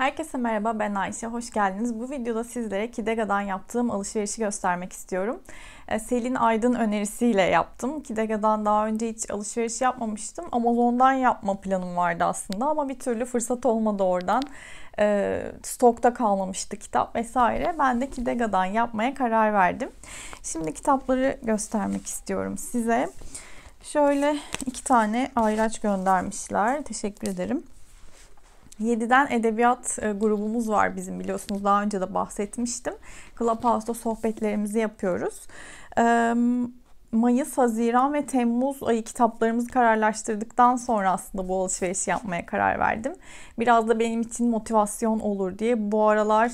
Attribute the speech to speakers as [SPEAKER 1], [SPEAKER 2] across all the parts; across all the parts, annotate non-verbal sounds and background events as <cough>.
[SPEAKER 1] Herkese merhaba ben Ayşe, hoş geldiniz. Bu videoda sizlere Kidega'dan yaptığım alışverişi göstermek istiyorum. Ee, Selin Aydın önerisiyle yaptım. Kidega'dan daha önce hiç alışveriş yapmamıştım. Amazon'dan yapma planım vardı aslında ama bir türlü fırsat olmadı oradan. E, stokta kalmamıştı kitap vesaire. Ben de Kidega'dan yapmaya karar verdim. Şimdi kitapları göstermek istiyorum size. Şöyle iki tane ayraç göndermişler. Teşekkür ederim. 7'den edebiyat e, grubumuz var bizim biliyorsunuz daha önce de bahsetmiştim. Clubhouse'da sohbetlerimizi yapıyoruz. Mayıs, Haziran ve Temmuz ayı kitaplarımızı kararlaştırdıktan sonra aslında bu alışverişi yapmaya karar verdim. Biraz da benim için motivasyon olur diye. Bu aralar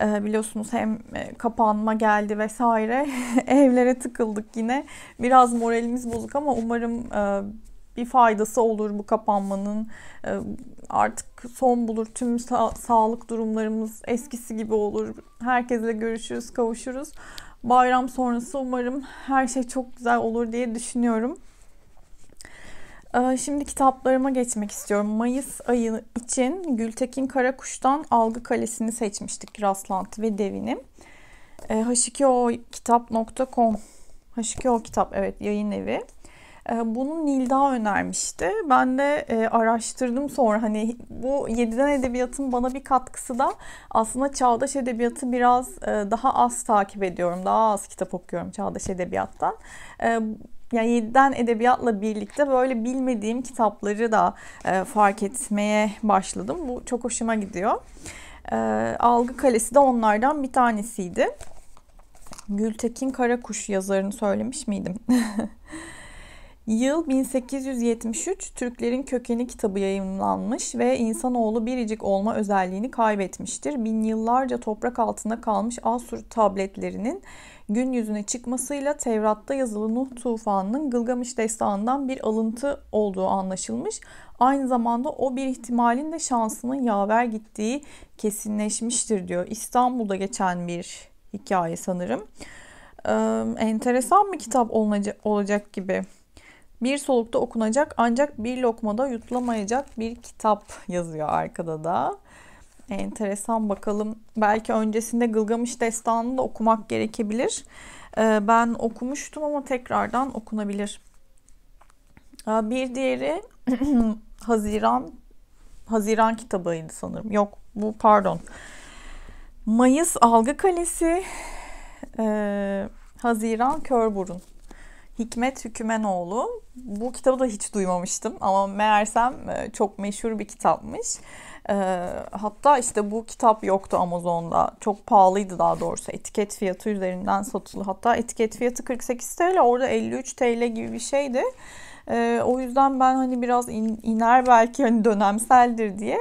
[SPEAKER 1] e, biliyorsunuz hem e, kapanma geldi vesaire <laughs> evlere tıkıldık yine. Biraz moralimiz bozuk ama umarım bir faydası olur bu kapanmanın. Ee, artık son bulur tüm sa- sağlık durumlarımız eskisi gibi olur. Herkesle görüşürüz, kavuşuruz. Bayram sonrası umarım her şey çok güzel olur diye düşünüyorum. Ee, şimdi kitaplarıma geçmek istiyorum. Mayıs ayı için Gültekin Karakuş'tan Algı Kalesi'ni seçmiştik. Rastlantı ve Devinim. Ee, h2okitap.com H2O Kitap evet yayın evi. Ee, bunu Nilda önermişti. Ben de e, araştırdım sonra hani bu yediden edebiyatın bana bir katkısı da aslında çağdaş edebiyatı biraz e, daha az takip ediyorum. Daha az kitap okuyorum çağdaş edebiyattan e, yani yediden edebiyatla birlikte böyle bilmediğim kitapları da fark etmeye başladım. Bu çok hoşuma gidiyor. Algı Kalesi de onlardan bir tanesiydi. Gültekin Karakuş yazarını söylemiş miydim? <laughs> Yıl 1873 Türklerin Kökeni kitabı yayınlanmış ve insanoğlu biricik olma özelliğini kaybetmiştir. Bin yıllarca toprak altında kalmış Asur tabletlerinin gün yüzüne çıkmasıyla Tevrat'ta yazılı Nuh tufanının Gılgamış destanından bir alıntı olduğu anlaşılmış. Aynı zamanda o bir ihtimalin de şansının yaver gittiği kesinleşmiştir diyor. İstanbul'da geçen bir hikaye sanırım. Ee, enteresan bir kitap olacak gibi bir solukta okunacak ancak bir lokmada yutulamayacak bir kitap yazıyor arkada da. Enteresan bakalım. Belki öncesinde Gılgamış Destanı'nı da okumak gerekebilir. Ee, ben okumuştum ama tekrardan okunabilir. Ee, bir diğeri <clears throat> Haziran Haziran kitabıydı sanırım. Yok bu pardon. Mayıs Algı Kalesi, ee, Haziran Körburun. Hikmet Hükümenoğlu. Bu kitabı da hiç duymamıştım ama meğersem e, çok meşhur bir kitapmış. E, hatta işte bu kitap yoktu Amazon'da. Çok pahalıydı daha doğrusu. Etiket fiyatı üzerinden satılı. Hatta etiket fiyatı 48 TL. Orada 53 TL gibi bir şeydi. E, o yüzden ben hani biraz iner belki hani dönemseldir diye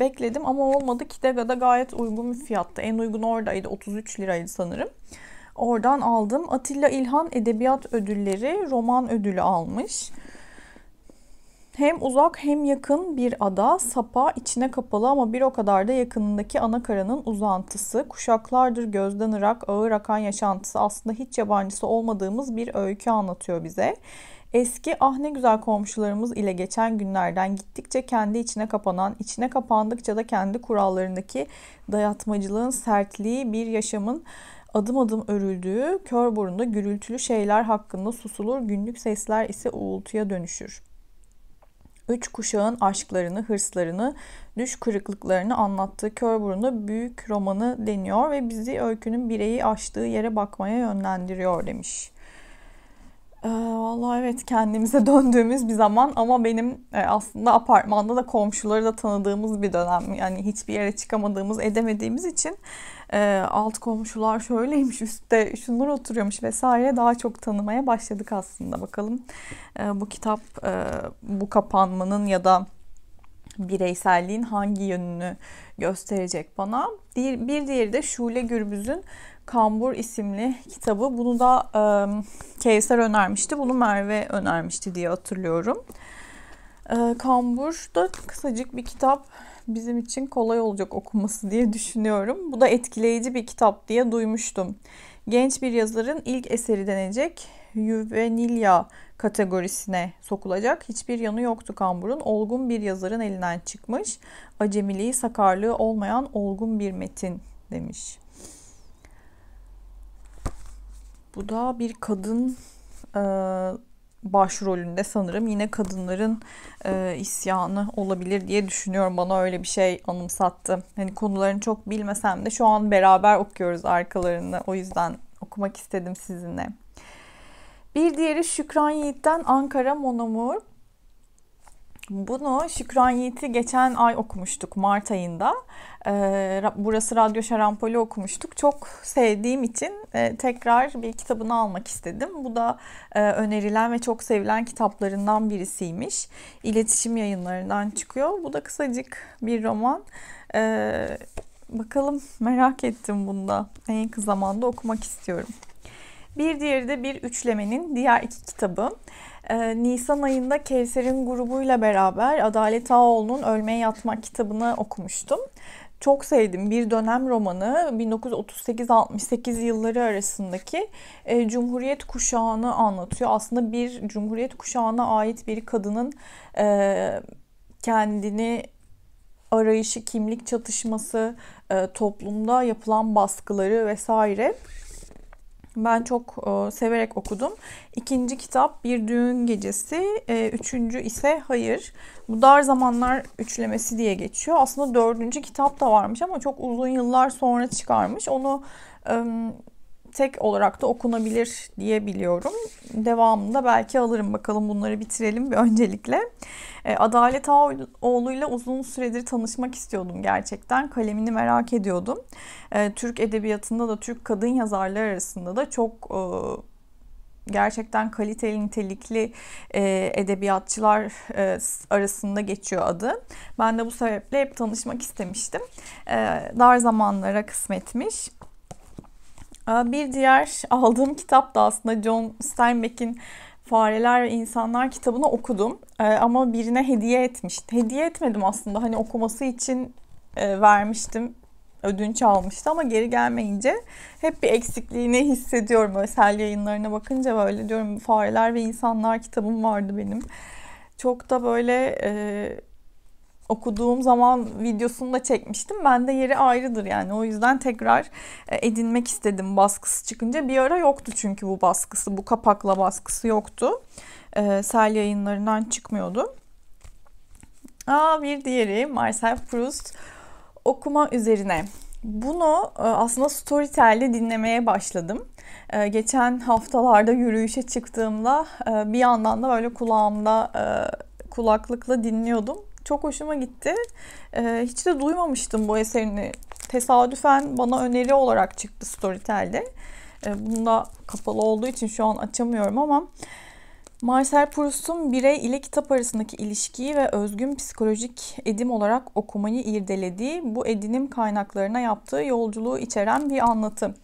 [SPEAKER 1] bekledim. Ama olmadı. Kidega'da gayet uygun bir fiyatta. En uygun oradaydı. 33 liraydı sanırım. Oradan aldım. Atilla İlhan Edebiyat Ödülleri roman ödülü almış. Hem uzak hem yakın bir ada, sapa içine kapalı ama bir o kadar da yakınındaki ana uzantısı, kuşaklardır gözden ırak, ağır akan yaşantısı aslında hiç yabancısı olmadığımız bir öykü anlatıyor bize. Eski ah ne güzel komşularımız ile geçen günlerden gittikçe kendi içine kapanan, içine kapandıkça da kendi kurallarındaki dayatmacılığın sertliği bir yaşamın adım adım örüldüğü kör burunda gürültülü şeyler hakkında susulur, günlük sesler ise uğultuya dönüşür. Üç kuşağın aşklarını, hırslarını, düş kırıklıklarını anlattığı kör burunda büyük romanı deniyor ve bizi öykünün bireyi açtığı yere bakmaya yönlendiriyor demiş. Ee, vallahi evet kendimize <laughs> döndüğümüz bir zaman ama benim e, aslında apartmanda da komşuları da tanıdığımız bir dönem. Yani hiçbir yere çıkamadığımız, edemediğimiz için e, alt komşular şöyleymiş, üstte şunlar oturuyormuş vesaire daha çok tanımaya başladık aslında. Bakalım e, bu kitap bu kapanmanın ya da bireyselliğin hangi yönünü gösterecek bana. Bir diğeri de Şule Gürbüz'ün Kambur isimli kitabı. Bunu da e, Kevser önermişti. Bunu Merve önermişti diye hatırlıyorum. E, Kambur da kısacık bir kitap bizim için kolay olacak okuması diye düşünüyorum. Bu da etkileyici bir kitap diye duymuştum. Genç bir yazarın ilk eseri denecek juvenilia kategorisine sokulacak. Hiçbir yanı yoktu Kambur'un. Olgun bir yazarın elinden çıkmış. Acemiliği, sakarlığı olmayan olgun bir metin demiş. Bu da bir kadın e, başrolünde sanırım yine kadınların e, isyanı olabilir diye düşünüyorum. Bana öyle bir şey anımsattı. Hani konularını çok bilmesem de şu an beraber okuyoruz arkalarında O yüzden okumak istedim sizinle. Bir diğeri Şükran Yiğit'ten Ankara Monomur. Bunu Şükran Yiğit'i geçen ay okumuştuk Mart ayında. Ee, burası Radyo Şarampol'i okumuştuk. Çok sevdiğim için e, tekrar bir kitabını almak istedim. Bu da e, önerilen ve çok sevilen kitaplarından birisiymiş. İletişim yayınlarından çıkıyor. Bu da kısacık bir roman. Ee, bakalım merak ettim bunda. En kısa zamanda okumak istiyorum. Bir diğeri de bir üçlemenin diğer iki kitabı. Ee, Nisan ayında Kevser'in grubuyla beraber Adalet Ağoğlu'nun Ölmeye Yatmak kitabını okumuştum. Çok sevdim. Bir dönem romanı 1938-68 yılları arasındaki e, Cumhuriyet kuşağını anlatıyor. Aslında bir Cumhuriyet kuşağına ait bir kadının e, kendini arayışı, kimlik çatışması, e, toplumda yapılan baskıları vesaire ben çok e, severek okudum. İkinci kitap Bir Düğün Gecesi, e, üçüncü ise Hayır. Bu Dar Zamanlar üçlemesi diye geçiyor. Aslında dördüncü kitap da varmış ama çok uzun yıllar sonra çıkarmış. Onu e, tek olarak da okunabilir diyebiliyorum. Devamında belki alırım bakalım bunları bitirelim bir öncelikle. E, Adalet Ağoğlu ile uzun süredir tanışmak istiyordum gerçekten. Kalemini merak ediyordum. E, Türk edebiyatında da Türk kadın yazarlar arasında da çok e, gerçekten kaliteli nitelikli edebiyatçılar arasında geçiyor adı. Ben de bu sebeple hep tanışmak istemiştim. dar zamanlara kısmetmiş. Bir diğer aldığım kitap da aslında John Steinbeck'in Fareler ve İnsanlar kitabını okudum. Ee, ama birine hediye etmiştim. Hediye etmedim aslında. Hani okuması için e, vermiştim. Ödünç almıştı ama geri gelmeyince hep bir eksikliğini hissediyorum. Özel yayınlarına bakınca böyle diyorum Fareler ve İnsanlar kitabım vardı benim. Çok da böyle e, okuduğum zaman videosunu da çekmiştim. Bende yeri ayrıdır yani. O yüzden tekrar e, edinmek istedim baskısı çıkınca. Bir ara yoktu çünkü bu baskısı. Bu kapakla baskısı yoktu. E, sel yayınlarından çıkmıyordu. Aa, bir diğeri Marcel Proust okuma üzerine. Bunu e, aslında Storytel'de dinlemeye başladım. E, geçen haftalarda yürüyüşe çıktığımda bir yandan da böyle kulağımda kulaklıkla dinliyordum çok hoşuma gitti. Ee, hiç de duymamıştım bu eserini. Tesadüfen bana öneri olarak çıktı Storytel'de. Ee, bunda kapalı olduğu için şu an açamıyorum ama Marcel Proust'un birey ile kitap arasındaki ilişkiyi ve özgün psikolojik edim olarak okumayı irdelediği, bu edinim kaynaklarına yaptığı yolculuğu içeren bir anlatı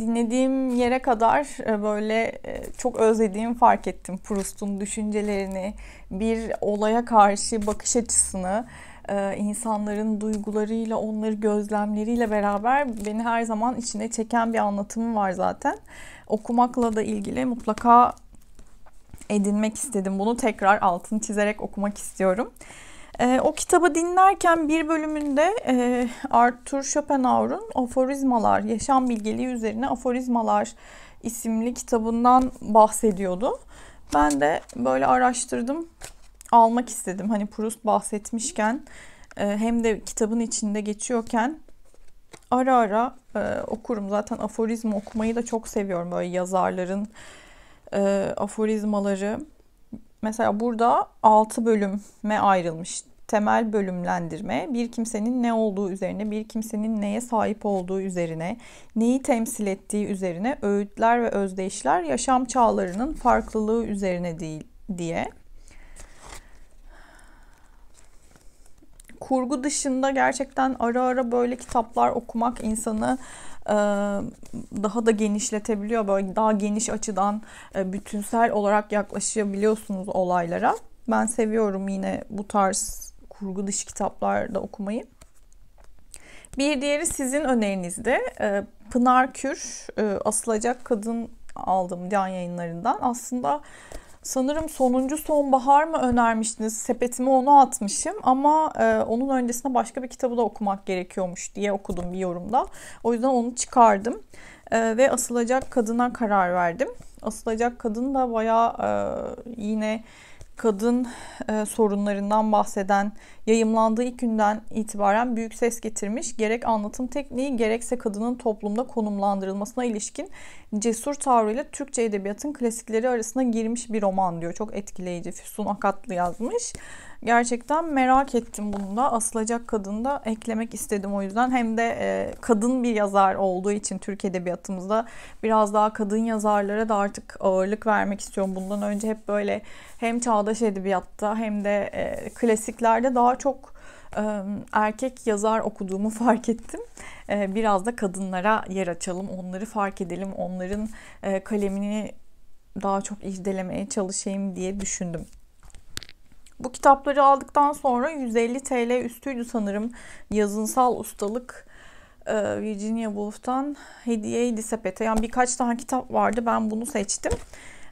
[SPEAKER 1] dinlediğim yere kadar e, böyle e, çok özlediğim fark ettim. Proust'un düşüncelerini, bir olaya karşı bakış açısını, e, insanların duygularıyla, onları gözlemleriyle beraber beni her zaman içine çeken bir anlatımı var zaten. Okumakla da ilgili mutlaka edinmek istedim. Bunu tekrar altını çizerek okumak istiyorum. E, o kitabı dinlerken bir bölümünde e, Arthur Schopenhauer'un Aforizmalar, Yaşam Bilgeliği üzerine Aforizmalar isimli kitabından bahsediyordu. Ben de böyle araştırdım, almak istedim. Hani Proust bahsetmişken e, hem de kitabın içinde geçiyorken ara ara e, okurum. Zaten aforizma okumayı da çok seviyorum. Böyle yazarların e, aforizmaları mesela burada 6 bölüme ayrılmış temel bölümlendirme bir kimsenin ne olduğu üzerine, bir kimsenin neye sahip olduğu üzerine, neyi temsil ettiği üzerine öğütler ve özdeyişler yaşam çağlarının farklılığı üzerine değil diye. Kurgu dışında gerçekten ara ara böyle kitaplar okumak insanı e, daha da genişletebiliyor. Böyle daha geniş açıdan e, bütünsel olarak yaklaşabiliyorsunuz olaylara. Ben seviyorum yine bu tarz kurgu dışı kitaplarda okumayı. Bir diğeri sizin önerinizde. E, Pınar Kür Asılacak Kadın aldım Can yayınlarından. Aslında Sanırım sonuncu sonbahar mı önermiştiniz? Sepetime onu atmışım ama e, onun öncesinde başka bir kitabı da okumak gerekiyormuş diye okudum bir yorumda. O yüzden onu çıkardım e, ve asılacak kadına karar verdim. Asılacak kadın da bayağı e, yine kadın e, sorunlarından bahseden yayımlandığı ilk günden itibaren büyük ses getirmiş. Gerek anlatım tekniği gerekse kadının toplumda konumlandırılmasına ilişkin cesur tavrıyla Türkçe edebiyatın klasikleri arasına girmiş bir roman diyor. Çok etkileyici. Füsun Akatlı yazmış. Gerçekten merak ettim bunu da. Asılacak Kadın da eklemek istedim o yüzden. Hem de e, kadın bir yazar olduğu için Türk Edebiyatımızda biraz daha kadın yazarlara da artık ağırlık vermek istiyorum. Bundan önce hep böyle hem çağdaş edebiyatta hem de e, klasiklerde daha çok e, erkek yazar okuduğumu <laughs> fark ettim. E, biraz da kadınlara yer açalım, onları fark edelim, onların e, kalemini daha çok irdelemeye çalışayım diye düşündüm. Bu kitapları aldıktan sonra 150 TL üstüydü sanırım yazınsal ustalık e, Virginia Woolf'tan hediyeydi sepete. Yani birkaç tane kitap vardı ben bunu seçtim.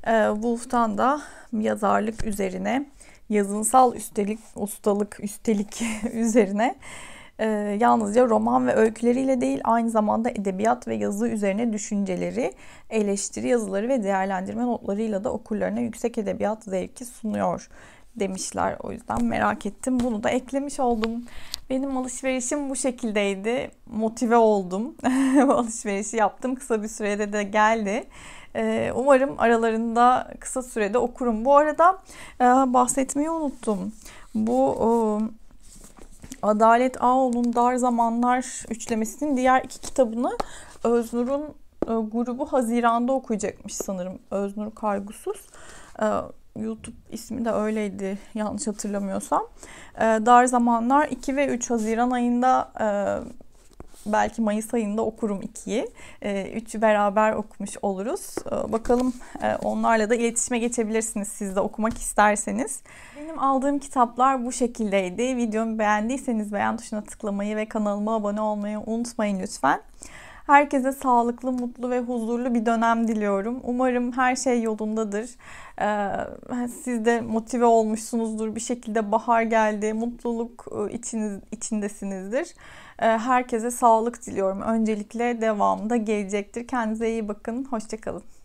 [SPEAKER 1] E, Woolf'tan da yazarlık üzerine yazınsal üstelik ustalık üstelik <laughs> üzerine e, yalnızca roman ve öyküleriyle değil aynı zamanda edebiyat ve yazı üzerine düşünceleri, eleştiri yazıları ve değerlendirme notlarıyla da okurlarına yüksek edebiyat zevki sunuyor demişler. O yüzden merak ettim. Bunu da eklemiş oldum. Benim alışverişim bu şekildeydi. Motive oldum. <laughs> Alışverişi yaptım. Kısa bir sürede de geldi. Ee, umarım aralarında kısa sürede okurum. Bu arada e, bahsetmeyi unuttum. Bu e, Adalet Ağoğlu'nun Dar Zamanlar üçlemesinin diğer iki kitabını Öznur'un e, grubu Haziran'da okuyacakmış sanırım Öznur Kargusuz. YouTube ismi de öyleydi yanlış hatırlamıyorsam. E, dar zamanlar 2 ve 3 Haziran ayında e, belki Mayıs ayında okurum 2'yi. E, ee, beraber okumuş oluruz. E, bakalım e, onlarla da iletişime geçebilirsiniz siz de okumak isterseniz. Benim aldığım kitaplar bu şekildeydi. Videomu beğendiyseniz beğen tuşuna tıklamayı ve kanalıma abone olmayı unutmayın lütfen. Herkese sağlıklı, mutlu ve huzurlu bir dönem diliyorum. Umarım her şey yolundadır. Ee, siz de motive olmuşsunuzdur. Bir şekilde bahar geldi, mutluluk e, içiniz, içindesinizdir. Ee, herkese sağlık diliyorum. Öncelikle devamında gelecektir. Kendinize iyi bakın. Hoşçakalın.